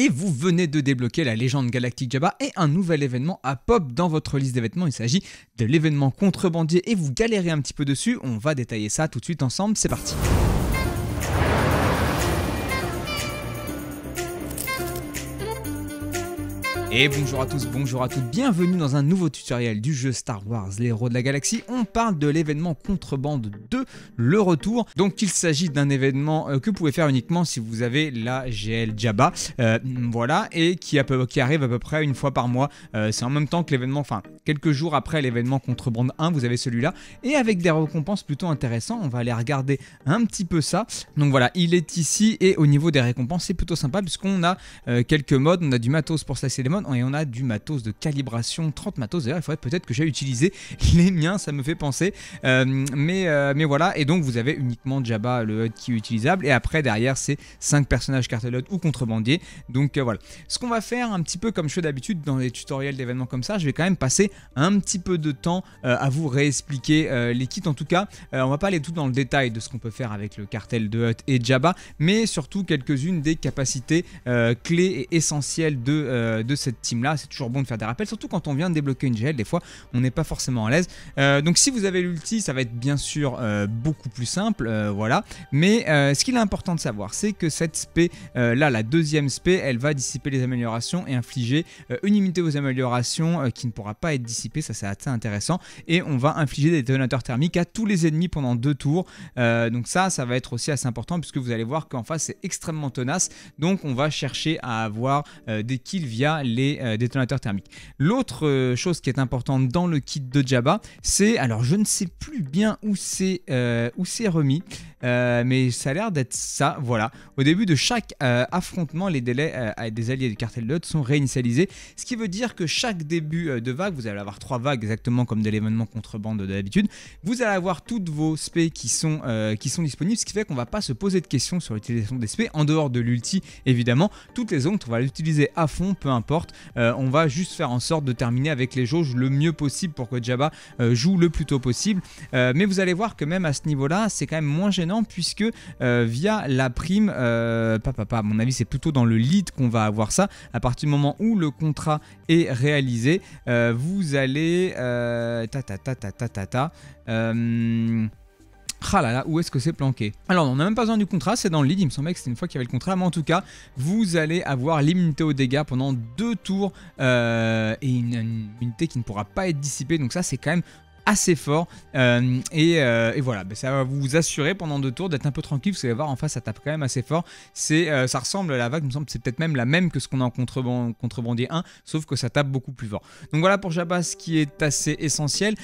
Et vous venez de débloquer la légende galactique Jabba et un nouvel événement à pop dans votre liste d'événements. Il s'agit de l'événement contrebandier et vous galérez un petit peu dessus. On va détailler ça tout de suite ensemble. C'est parti. Et bonjour à tous, bonjour à toutes, bienvenue dans un nouveau tutoriel du jeu Star Wars, les héros de la galaxie. On parle de l'événement Contrebande 2, le retour. Donc il s'agit d'un événement euh, que vous pouvez faire uniquement si vous avez la GL Jabba, euh, voilà, et qui, arrive à peu près une fois par mois. Euh, c'est en même temps que l'événement, enfin Quelques jours après l'événement Contrebande 1, vous avez celui-là. Et avec des récompenses plutôt intéressantes, on va aller regarder un petit peu ça. Donc voilà, il est ici et au niveau des récompenses, c'est plutôt sympa puisqu'on a euh, quelques modes, on a du matos pour slasher les modes et on a du matos de calibration, 30 matos. D'ailleurs, il faudrait peut-être que j'aille utiliser les miens, ça me fait penser. Euh, mais, euh, mais voilà, et donc vous avez uniquement Jabba, le HUD qui est utilisable. Et après, derrière, c'est 5 personnages cartelot ou contrebandiers. Donc voilà. Ce qu'on va faire un petit peu comme je fais d'habitude dans les tutoriels d'événements comme ça, je vais quand même passer un petit peu de temps euh, à vous réexpliquer euh, les kits. En tout cas, euh, on va pas aller tout dans le détail de ce qu'on peut faire avec le cartel de Hutt et Jabba, mais surtout quelques-unes des capacités clés et essentielles de, de cette team-là. C'est toujours bon de faire des rappels, surtout quand on vient de débloquer une GL, des fois on n'est pas forcément à l'aise. donc si vous avez l'ulti, ça va être bien sûr beaucoup plus simple, voilà. Mais ce qu'il est important de savoir, c'est que cette spé, là, la deuxième spé, elle va dissiper les améliorations et infliger une immunité aux améliorations qui ne pourra pas être dissiper, ça c'est assez intéressant. Et on va infliger des détonateurs thermiques à tous les ennemis pendant deux tours. Euh, donc ça, ça va être aussi assez important puisque vous allez voir qu'en face c'est extrêmement tenace. Donc on va chercher à avoir euh, des kills via les euh, détonateurs thermiques. L'autre chose qui est importante dans le kit de Jabba, c'est alors je ne sais plus bien où c'est où c'est remis. Euh, mais ça a l'air d'être ça, voilà. Au début de chaque euh, affrontement, les délais euh, des alliés du cartel de sont réinitialisés, ce qui veut dire que chaque début de vague, vous allez avoir trois vagues exactement comme de l'événement contrebande d'habitude, vous allez avoir toutes vos spés qui sont, qui sont disponibles, ce qui fait qu'on va pas se poser de questions sur l'utilisation des spés, en dehors de l'ulti évidemment, toutes les autres, on va l'utiliser à fond, peu importe, on va juste faire en sorte de terminer avec les jauges le mieux possible pour que Jabba joue le plus tôt possible, mais vous allez voir que même à ce niveau-là, c'est quand même moins gênant puisque euh, via la prime, papa, euh, pas, à mon avis c'est plutôt dans le lead qu'on va avoir ça, à partir du moment où le contrat est réalisé, euh, vous allez... ta ta ta ta ta ta ta... Ah là là, où est-ce que c'est planqué Alors, on n'a même pas besoin du contrat, c'est dans le lead, il me semblait que c'était une fois qu'il y avait le contrat, mais en tout cas, vous allez avoir l'immunité aux dégâts pendant deux tours et une, unité qui ne pourra pas être dissipée, donc ça c'est quand même assez fort. Euh, euh, et, voilà, ben, ça va vous assurer pendant deux tours d'être un peu tranquille, parce que vous allez voir, en face, ça tape quand même assez fort. C'est, euh, ça ressemble à la vague, me semble, c'est peut-être même la même que ce qu'on a en contreband, contrebandier 1, sauf que ça tape beaucoup plus fort. Donc voilà pour Jabba, ce qui est assez essentiel.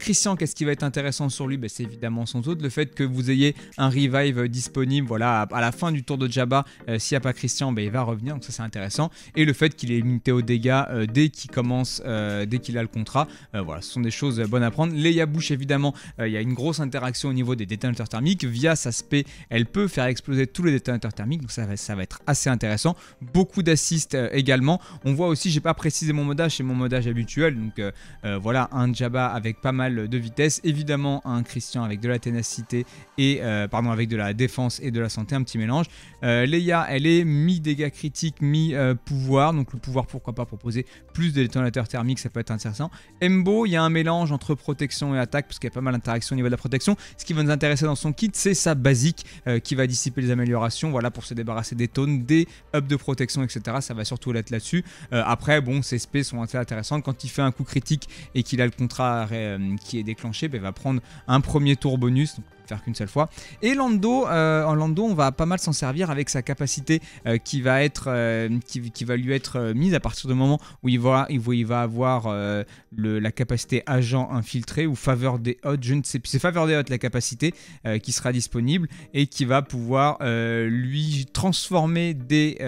Christian, qu'est-ce qui va être intéressant sur lui ben, C'est évidemment son doute le fait que vous ayez un revive disponible voilà, à, la fin du tour de Jabba. S'il n'y a pas Christian, ben, il va revenir, donc ça c'est intéressant. Et le fait qu'il est limité aux dégâts dès qu'il commence, dès qu'il a le contrat. voilà, ce sont des choses bonnes à prendre. Leia bouche évidemment, euh, il y a une grosse interaction au niveau des détonateurs thermiques. Via sa SP elle peut faire exploser tous les détonateurs thermiques, donc ça va, ça être assez intéressant. Beaucoup d'assists euh, également. On voit aussi, j'ai pas précisé mon modage, c'est mon modage habituel, donc euh, voilà, un Jabba avec pas mal de vitesse, évidemment un Christian avec de la ténacité et pardon avec de la défense et de la santé, un petit mélange. Leia, elle est mi dégâts critiques, mi pouvoir, donc le pouvoir pourquoi pas proposer plus de détonateurs thermiques, ça peut être intéressant. Embo, il y a un mélange entre protection et attaque, parce qu'il y a pas mal d'interactions au niveau de la protection. Ce qui va nous intéresser dans son kit, c'est sa basique euh, qui va dissiper les améliorations, voilà, pour se débarrasser des tonnes, des hubs de protection, etc. Ça va surtout l'être là-dessus. Euh, après, bon, ses SP sont assez intéressantes. Quand il fait un coup critique et qu'il a le contrat euh, qui est déclenché, ben, il va prendre un premier tour bonus faire qu'une seule fois. Et Lando, euh, en Lando, on va pas mal s'en servir avec sa capacité euh, qui va être, euh, qui, va lui être mise à partir du moment où il va, il va avoir la capacité agent infiltré ou faveur des hôtes, je ne sais plus, c'est faveur des hôtes la capacité qui sera disponible et qui va pouvoir lui transformer des,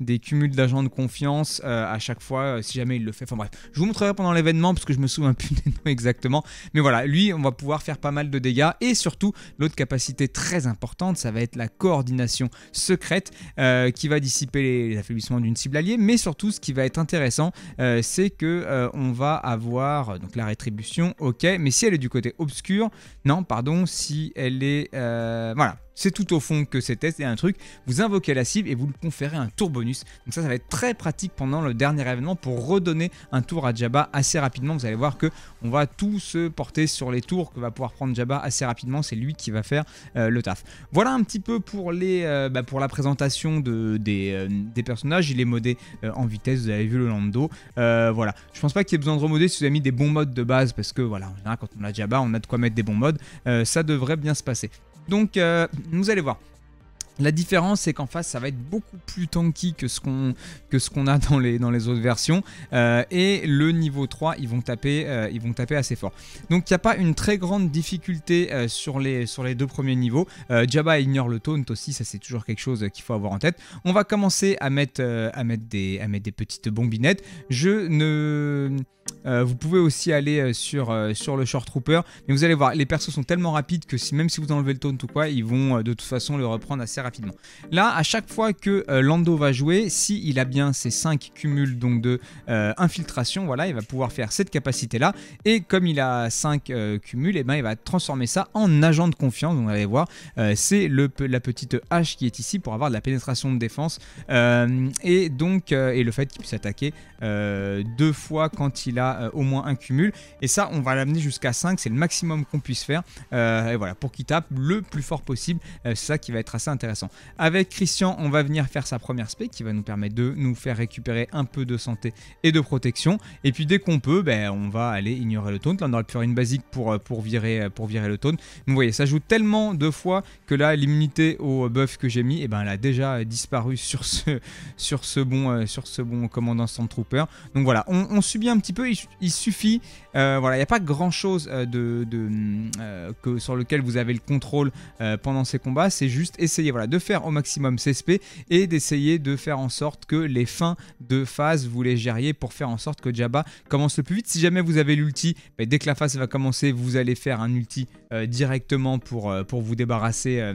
des cumuls d'agents de confiance à chaque fois si jamais il le fait. Enfin bref, je vous montrerai pendant l'événement parce que je me souviens plus exactement, mais voilà, lui, on va pouvoir faire pas mal de dégâts et surtout, l'autre capacité très importante, ça va être la coordination secrète euh, qui va dissiper les, affaiblissements d'une cible alliée, mais surtout ce qui va être intéressant, euh, c'est que euh, on va avoir donc la rétribution, ok, mais si elle est du côté obscur, non, pardon, si elle est, voilà, c'est tout au fond que c'est tests et un truc, vous invoquez la cible et vous lui conférez un tour bonus. Donc ça, ça va être très pratique pendant le dernier événement pour redonner un tour à Jabba assez rapidement. Vous allez voir que on va tout se porter sur les tours que va pouvoir prendre Jabba assez rapidement. C'est lui qui va faire euh, le taf. Voilà un petit peu pour, les, euh, bah, pour la présentation euh, des, personnages. Il est modé en vitesse, vous avez vu le Lando. voilà, je pense pas qu'il y ait besoin de remoder si vous avez mis des bons modes de base parce que voilà, quand on a Jabba, on a de quoi mettre des bons modes. ça devrait bien se passer. Donc, euh, nous vous allez voir. La différence, c'est qu'en face, ça va être beaucoup plus tanky que ce qu'on que a dans les dans les autres versions. Euh, et le niveau 3, ils vont taper, euh, ils vont taper assez fort. Donc, il n'y a pas une très grande difficulté euh, sur les sur les deux premiers niveaux. Jabba ignore le taunt aussi, ça c'est toujours quelque chose qu'il faut avoir en tête. On va commencer à mettre à mettre des à mettre des petites bombinettes. Je ne vous pouvez aussi aller sur, sur le Short Trooper, mais vous allez voir, les persos sont tellement rapides que même si vous enlevez le taunt ou quoi, ils vont de toute façon le reprendre assez rapidement rapidement. Là, à chaque fois que euh, Lando va jouer, si il a bien ses 5 cumuls donc de euh, infiltration, voilà, il va pouvoir faire cette capacité-là. Et comme il a 5 euh, cumuls, et eh ben, il va transformer ça en agent de confiance. Donc, vous allez voir, c'est la petite hache qui est ici pour avoir de la pénétration de défense. et donc, et le fait qu'il puisse attaquer deux fois quand il a au moins un cumul. Et ça, on va l'amener jusqu'à 5, c'est le maximum qu'on puisse faire. et voilà, pour qu'il tape le plus fort possible, c'est ça qui va être assez intéressant avec Christian, on va venir faire sa première spec qui va nous permettre de nous faire récupérer un peu de santé et de protection. Et puis dès qu'on peut, ben, on va aller ignorer le taunt. Là, on aurait pu faire une basique pour, euh, pour, virer, euh, pour virer le taunt. Vous voyez, ça joue tellement de fois que là, l'immunité au buff que j'ai mis, eh ben, elle a déjà euh, disparu sur ce, sur ce, bon, sur ce bon commandant trooper Donc voilà, on, subit un petit peu, il, suffit. voilà, il n'y a pas grand-chose de, que, sur lequel vous avez le contrôle pendant ces combats, c'est juste essayer. Voilà, de faire au maximum CSP et d'essayer de faire en sorte que les fins de phase vous les gériez pour faire en sorte que Jabba commence le plus vite. Si jamais vous avez l'ulti, ben, dès que la phase va commencer, vous allez faire un ulti euh, directement pour, euh, pour vous débarrasser. Euh,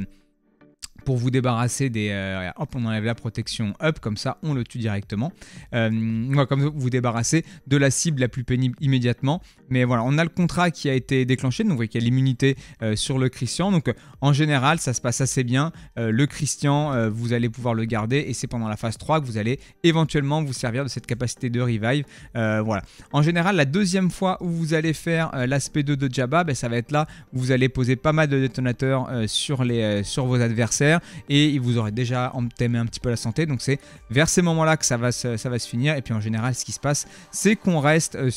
pour vous débarrasser des. Euh, hop, on enlève la protection Hop, comme ça on le tue directement. Euh, comme vous vous débarrassez de la cible la plus pénible immédiatement. Mais voilà, on a le contrat qui a été déclenché, donc vous voyez qu'il y a l'immunité euh, sur le Christian. Donc en général, ça se passe assez bien. le Christian, vous allez pouvoir le garder et c'est pendant la phase 3 que vous allez éventuellement vous servir de cette capacité de revive. voilà. En général, la deuxième fois où vous allez faire l'aspect 2 de Jabba, ben, ça va être là où vous allez poser pas mal de détonateurs sur, les, sur vos adversaires et il vous aurait déjà aimé un petit peu la santé. Donc c'est vers ces moments-là que ça va, se, finir. Et puis en général, ce qui se passe, c'est qu'on reste euh,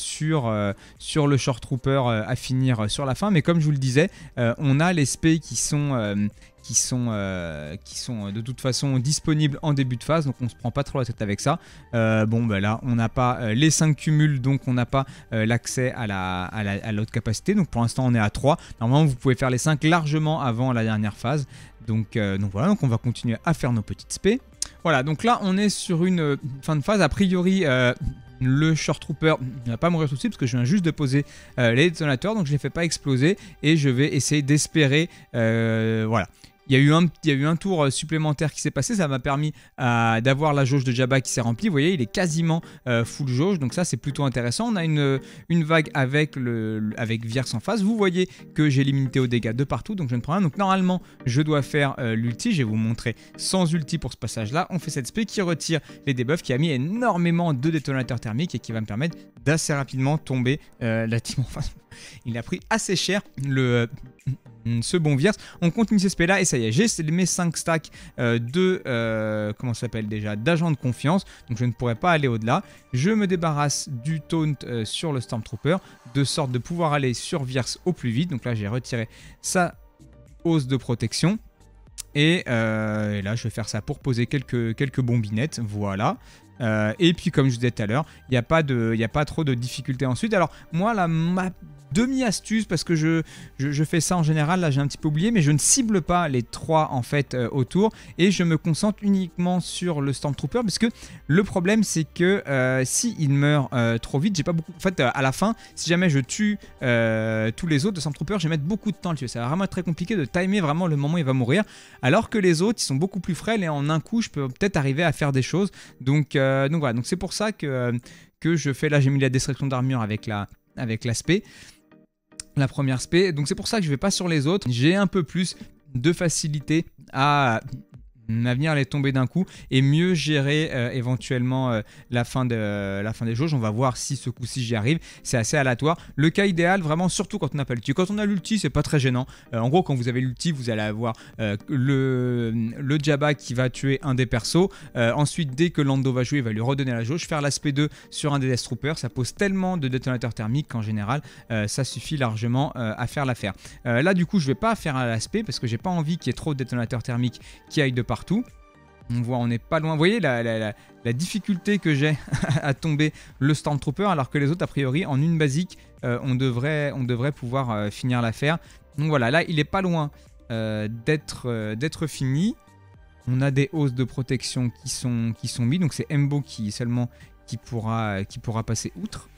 euh, sur, le short trooper euh, à finir sur la fin. Mais comme je vous le disais, on a les SP qui sont, qui sont, de toute façon disponibles en début de phase, donc on se prend pas trop la tête avec ça. bon, ben là, on n'a pas les 5 cumuls, donc on n'a pas l'accès à la, à, capacité. Donc pour l'instant, on est à 3. Normalement, vous pouvez faire les 5 largement avant la dernière phase. Euh, donc, voilà, donc on va continuer à faire nos petites spé. Voilà, donc là on est sur une euh, fin de phase. A priori, euh, le Short Trooper ne va pas mourir tout de parce que je viens juste de poser les détonateurs, donc je ne les fais pas exploser et je vais essayer d'espérer. voilà. Il y, a eu un, tour euh, supplémentaire qui s'est passé, ça m'a permis euh, d'avoir la jauge de Jabba qui s'est remplie. Vous voyez, il est quasiment euh, full jauge, donc ça c'est plutôt intéressant. On a une, vague avec, le, Vierce en face. Vous voyez que j'ai limité aux dégâts de partout, donc je ne prends rien. Donc normalement, je dois faire l'ulti. Je vais vous montrer sans ulti pour ce passage-là. On fait cette spé qui retire les debuffs, qui a mis énormément de détonateurs thermiques et qui va me permettre d'assez rapidement tomber la team en face. Il a pris assez cher le Mm, ce bon Viers. On continue ces spells là et ça y est, j'ai mes 5 stacks euh, de euh, comment ça s'appelle déjà d'agents de confiance. Donc je ne pourrais pas aller au-delà. Je me débarrasse du taunt euh, sur le Stormtrooper de sorte de pouvoir aller sur Viers au plus vite. Donc là, j'ai retiré sa hausse de protection. Et, là, je vais faire ça pour poser quelques, quelques bombinettes. Voilà. et puis comme je disais tout à l'heure, il n'y a, pas a pas trop de difficultés ensuite. Alors moi, la map demi-astuce parce que je, je, fais ça en général, là j'ai un petit peu oublié, mais je ne cible pas les trois en fait euh, autour et je me concentre uniquement sur le Stormtrooper parce que le problème c'est que euh, si il meurt euh, trop vite, j'ai pas beaucoup. En fait, à la fin, si jamais je tue tous les autres de Stormtrooper, je vais mettre beaucoup de temps le Ça va vraiment être très compliqué de timer vraiment le moment où il va mourir, alors que les autres ils sont beaucoup plus frêles et en un coup je peux peut-être arriver à faire des choses. Donc, donc voilà, donc c'est pour ça que, que je fais là, j'ai mis la destruction d'armure avec la avec l'aspect la première spé. Donc c'est pour ça que je vais pas sur les autres. J'ai un peu plus de facilité à venir les tomber d'un coup et mieux gérer euh, éventuellement euh, la, fin de, euh, la fin des jauges, On va voir si ce coup-ci j'y arrive. C'est assez aléatoire. Le cas idéal, vraiment, surtout quand on n'a pas l'ulti. Quand on a l'ulti, c'est pas très gênant. en gros, quand vous avez l'ulti, vous allez avoir le, le Jabba qui va tuer un des persos. ensuite, dès que Lando va jouer, il va lui redonner la jauge. Faire l'aspect 2 sur un des Death Troopers, ça pose tellement de détonateurs thermiques qu'en général, ça suffit largement à faire l'affaire. là, du coup, je vais pas faire l'aspect parce que j'ai pas envie qu'il y ait trop de détonateurs thermiques qui aillent de partout tout. On voit, on n'est pas loin. Vous voyez la, difficulté que j'ai à tomber le Stormtrooper, alors que les autres, a priori, en une basique, euh, on, devrait, on devrait pouvoir euh, finir l'affaire. Donc voilà, là, il est pas loin euh, d'être, d'être fini. On a des hausses de protection qui sont, qui sont mis, donc c'est Embo qui seulement qui pourra, qui pourra passer outre.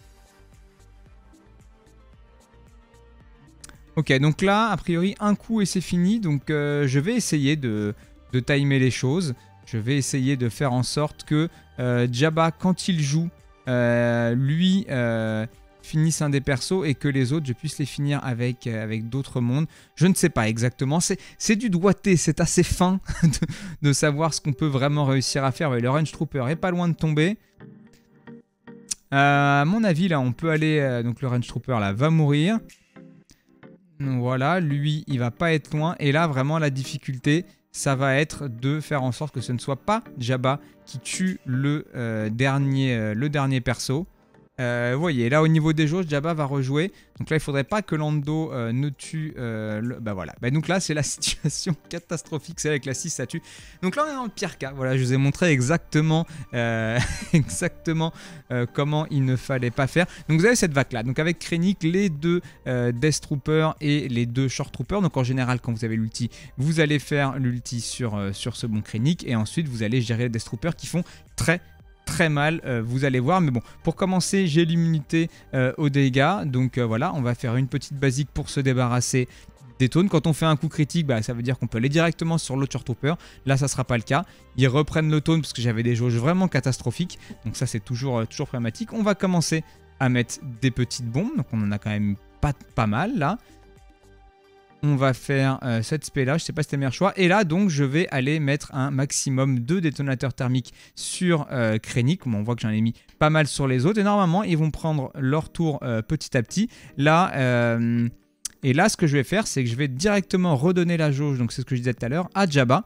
Ok, donc là, a priori, un coup et c'est fini. Donc je vais essayer de, de timer les choses. Je vais essayer de faire en sorte que euh, Jabba, quand il joue, euh, lui euh, finisse un des persos et que les autres, je puisse les finir avec, avec d'autres mondes. Je ne sais pas exactement. C'est du doigté, c'est assez fin de, savoir ce qu'on peut vraiment réussir à faire. le Range Trooper est pas loin de tomber. à mon avis, là, on peut aller... donc le Range Trooper, là, va mourir. Voilà, lui, il va pas être loin. Et là, vraiment, la difficulté, ça va être de faire en sorte que ce ne soit pas Jabba qui tue le, euh, dernier, euh, le dernier perso. Euh, vous voyez, là au niveau des jauges, Jabba va rejouer. Donc là, il faudrait pas que Lando euh, ne tue. Euh, bah voilà. Bah, donc là, c'est la situation catastrophique, C'est avec la 6, ça tue. Donc là, on est dans le pire cas. Voilà, je vous ai montré exactement, exactement comment il ne fallait pas faire. Donc vous avez cette vague là. Donc avec Krennic, les deux Death Troopers et les deux Short Troopers. Donc en général, quand vous avez l'ulti, vous allez faire l'ulti sur, sur ce bon Krennic et ensuite vous allez gérer les Death Troopers qui font très très mal, euh, vous allez voir. Mais bon, pour commencer, j'ai l'immunité euh, aux dégâts. Donc euh, voilà, on va faire une petite basique pour se débarrasser des taunes Quand on fait un coup critique, bah, ça veut dire qu'on peut aller directement sur l'autre trooper. Là, ça sera pas le cas. Ils reprennent le taune parce que j'avais des jauges vraiment catastrophiques. Donc ça, c'est toujours, toujours problématique. On va commencer à mettre des petites bombes. Donc on en a quand même pas mal là on va faire euh, cette spé là, je sais pas si c'était le meilleur choix. Et là, donc, je vais aller mettre un maximum de détonateurs thermiques sur euh, on voit que j'en ai mis pas mal sur les autres. Et normalement, ils vont prendre leur tour euh, petit à petit. Là, euh, et là, ce que je vais faire, c'est que je vais directement redonner la jauge, donc c'est ce que je disais tout à l'heure, à Jabba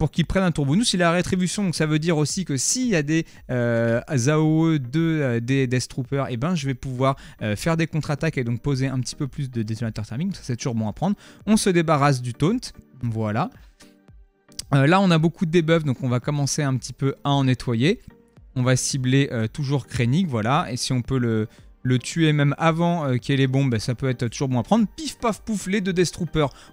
pour qu'il prenne un tour Nous, c'est la rétribution, donc ça veut dire aussi que s'il y a des euh, AOE euh, des Death Troopers, et eh ben, je vais pouvoir euh, faire des contre-attaques et donc poser un petit peu plus de détonateurs thermiques. Ça, c'est toujours bon à prendre. On se débarrasse du taunt. Voilà. là, on a beaucoup de debuffs, donc on va commencer un petit peu à en nettoyer. On va cibler toujours Krennic, voilà. Et si on peut le, le tuer même avant euh, qu'il ait les bombes, bah, ça peut être toujours bon à prendre. Pif paf pouf, les deux Death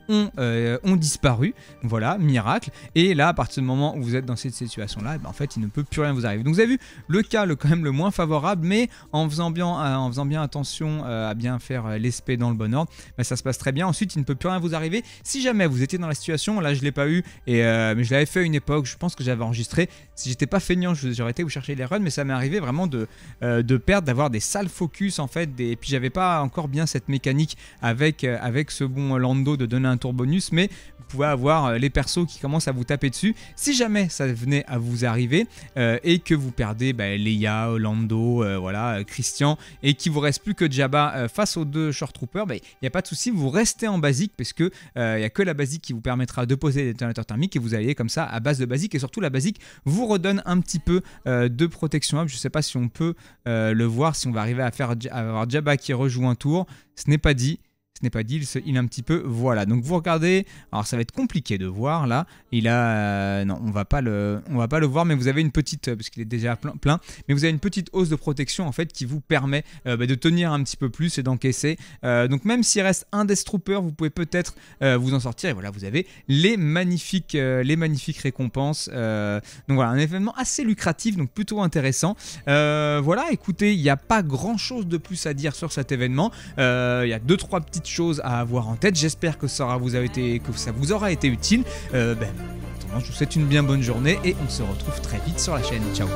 ont, euh, ont disparu. Voilà, miracle. Et là, à partir du moment où vous êtes dans cette situation-là, eh ben, en fait, il ne peut plus rien vous arriver. Donc vous avez vu le cas le quand même le moins favorable, mais en faisant bien, euh, en faisant bien attention à bien faire l'espé dans le bon ordre, bah, ça se passe très bien. Ensuite, il ne peut plus rien vous arriver. Si jamais vous étiez dans la situation, là je l'ai pas eu, et, mais je l'avais fait à une époque, je pense que j'avais enregistré. Si j'étais pas feignant, j'aurais été vous chercher les runs, mais ça m'est arrivé vraiment de, de perdre, d'avoir des sales focus en fait. Et puis j'avais pas encore bien cette mécanique avec, euh, avec ce bon Lando de donner un tour bonus, mais vous pouvez avoir euh, les persos qui commencent à vous taper dessus. Si jamais ça venait à vous arriver euh, et que vous perdez bah, Leia, Lando, voilà, Christian, et qu'il vous reste plus que Jabba face aux deux Short Troopers, bah, il n'y a pas de souci, vous restez en basique parce que il n'y a que la basique qui vous permettra de poser des détonateurs thermiques et vous allez comme ça à base de basique et surtout la basique vous redonne un petit peu de protection Je ne sais pas si on peut le voir, si on va arriver à faire avoir Jabba qui rejoue un tour, ce n'est pas dit ce n'est pas dit, il est un petit peu, voilà. Donc vous regardez, alors ça va être compliqué de voir là, il a, euh, non on va pas le, on va pas le voir, mais vous avez une petite, euh, parce qu'il est déjà plein, plein, mais vous avez une petite hausse de protection en fait qui vous permet euh, bah, de tenir un petit peu plus et d'encaisser. donc même s'il reste un des Trooper, vous pouvez peut-être vous en sortir et voilà, vous avez les magnifiques, les magnifiques récompenses. donc voilà, un événement assez lucratif, donc plutôt intéressant. voilà, écoutez, il n'y a pas grand chose de plus à dire sur cet événement, il y a deux trois petites choses à avoir en tête. J'espère que, ça vous été, que ça vous aura été utile. Euh, ben, je vous souhaite une bien bonne journée et on se retrouve très vite sur la chaîne. Ciao